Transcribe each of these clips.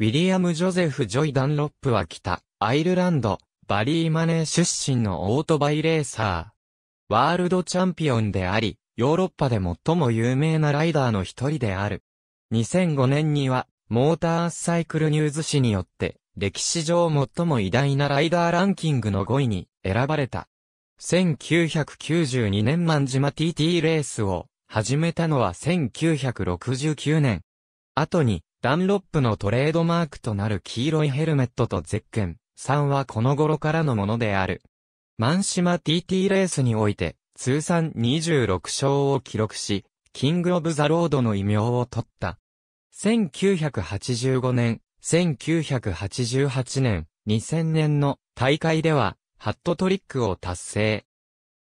ウィリアム・ジョゼフ・ジョイ・ダンロップは北、アイルランド、バリーマネー出身のオートバイレーサー。ワールドチャンピオンであり、ヨーロッパで最も有名なライダーの一人である。2005年には、モーターサイクルニューズ誌によって、歴史上最も偉大なライダーランキングの5位に選ばれた。1992年万島 TT レースを始めたのは1969年。後にダンロップのトレードマークとなる黄色いヘルメットとゼッケン3はこの頃からのものである。マンシマ TT レースにおいて、通算26勝を記録し、キング・オブ・ザ・ロードの異名を取った。1985年、1988年、2000年の大会では、ハットトリックを達成。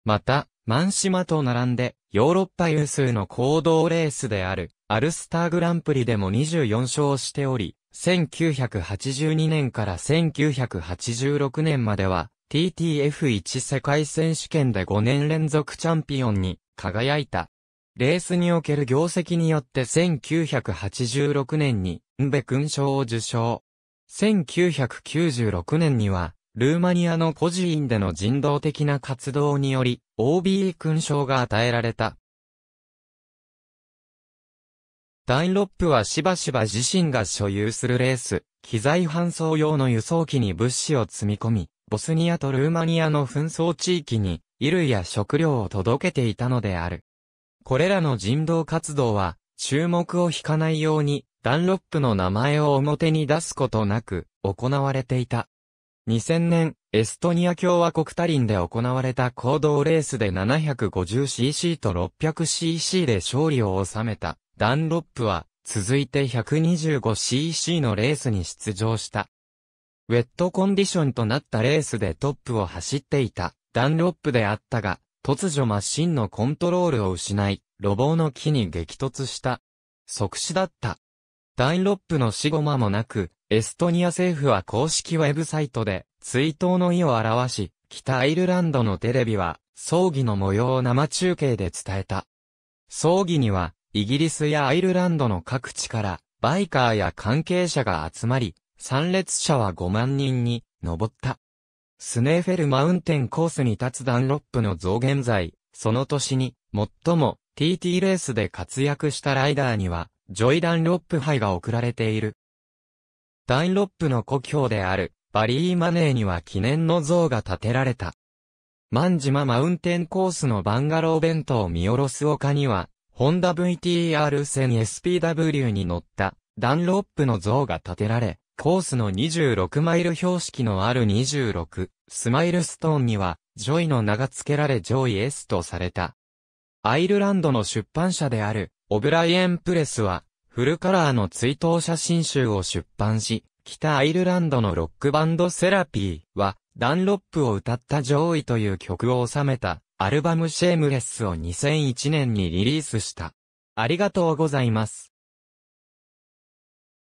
また、マンシマと並んで、ヨーロッパ有数の行動レースである、アルスターグランプリでも24勝しており、1982年から1986年までは TTF1 世界選手権で5年連続チャンピオンに輝いた。レースにおける業績によって1986年に、んべ勲章を受賞。1996年には、ルーマニアの孤児院での人道的な活動により、OBE 勲章が与えられた。ダンロップはしばしば自身が所有するレース、機材搬送用の輸送機に物資を積み込み、ボスニアとルーマニアの紛争地域に衣類や食料を届けていたのである。これらの人道活動は、注目を引かないように、ダンロップの名前を表に出すことなく、行われていた。2000年、エストニア共和国タリンで行われた行動レースで 750cc と 600cc で勝利を収めた。ダンロップは、続いて 125cc のレースに出場した。ウェットコンディションとなったレースでトップを走っていた、ダンロップであったが、突如マシンのコントロールを失い、路傍の木に激突した。即死だった。ダンロップの死後間もなく、エストニア政府は公式ウェブサイトで、追悼の意を表し、北アイルランドのテレビは、葬儀の模様を生中継で伝えた。葬儀には、イギリスやアイルランドの各地からバイカーや関係者が集まり、参列者は5万人に上った。スネーフェルマウンテンコースに立つダンロップの増減剤、その年に最も TT レースで活躍したライダーには、ジョイ・ダンロップ杯が贈られている。ダンロップの故郷である、バリー・マネーには記念の像が建てられた。万島マウンテンコースのバンガロー弁当見下ろす丘には、ホンダ VTR1000SPW に乗ったダンロップの像が建てられ、コースの26マイル標識のある26スマイルストーンには、ジョイの名が付けられ上位 S とされた。アイルランドの出版社である、オブライエンプレスは、フルカラーの追悼写真集を出版し、北アイルランドのロックバンドセラピーは、ダンロップを歌った上位という曲を収めたアルバムシェームレスを2001年にリリースした。ありがとうございます。